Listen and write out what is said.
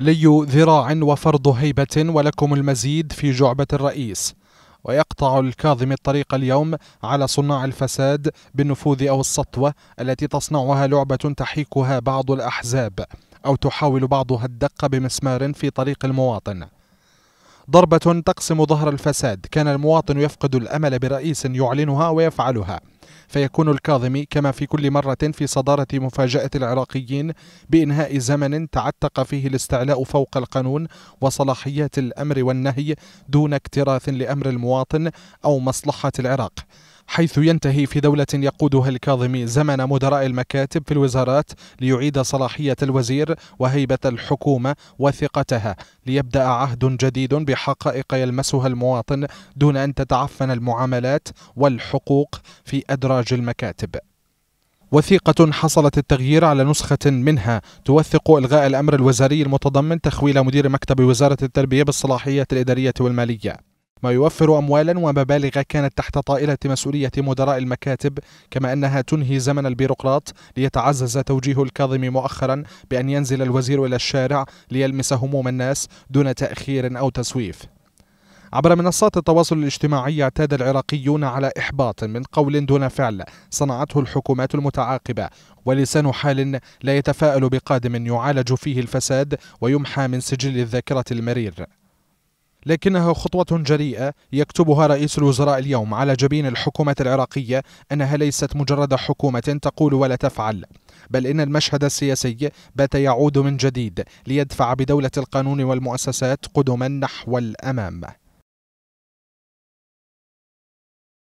لي ذراع وفرض هيبة ولكم المزيد في جعبة الرئيس ويقطع الكاظم الطريق اليوم على صناع الفساد بالنفوذ أو السطوة التي تصنعها لعبة تحيكها بعض الأحزاب أو تحاول بعضها الدق بمسمار في طريق المواطن ضربة تقسم ظهر الفساد كان المواطن يفقد الأمل برئيس يعلنها ويفعلها فيكون الكاظمي كما في كل مرة في صدارة مفاجأة العراقيين بإنهاء زمن تعتق فيه الاستعلاء فوق القانون وصلاحيات الأمر والنهي دون اكتراث لأمر المواطن أو مصلحة العراق حيث ينتهي في دولة يقودها الكاظمي زمن مدراء المكاتب في الوزارات ليعيد صلاحية الوزير وهيبة الحكومة وثقتها ليبدأ عهد جديد بحقائق يلمسها المواطن دون أن تتعفن المعاملات والحقوق في أدراج المكاتب وثيقة حصلت التغيير على نسخة منها توثق إلغاء الأمر الوزاري المتضمن تخويل مدير مكتب وزارة التربية بالصلاحيات الإدارية والمالية ما يوفر أموالا ومبالغ كانت تحت طائلة مسؤولية مدراء المكاتب كما أنها تنهي زمن البيروقراط ليتعزز توجيه الكاظم مؤخرا بأن ينزل الوزير إلى الشارع ليلمس هموم الناس دون تأخير أو تسويف عبر منصات التواصل الاجتماعي اعتاد العراقيون على إحباط من قول دون فعل صنعته الحكومات المتعاقبة ولسان حال لا يتفاءل بقادم يعالج فيه الفساد ويمحى من سجل الذاكرة المرير لكنها خطوة جريئة يكتبها رئيس الوزراء اليوم على جبين الحكومة العراقية أنها ليست مجرد حكومة تقول ولا تفعل بل إن المشهد السياسي بات يعود من جديد ليدفع بدولة القانون والمؤسسات قدما نحو الأمام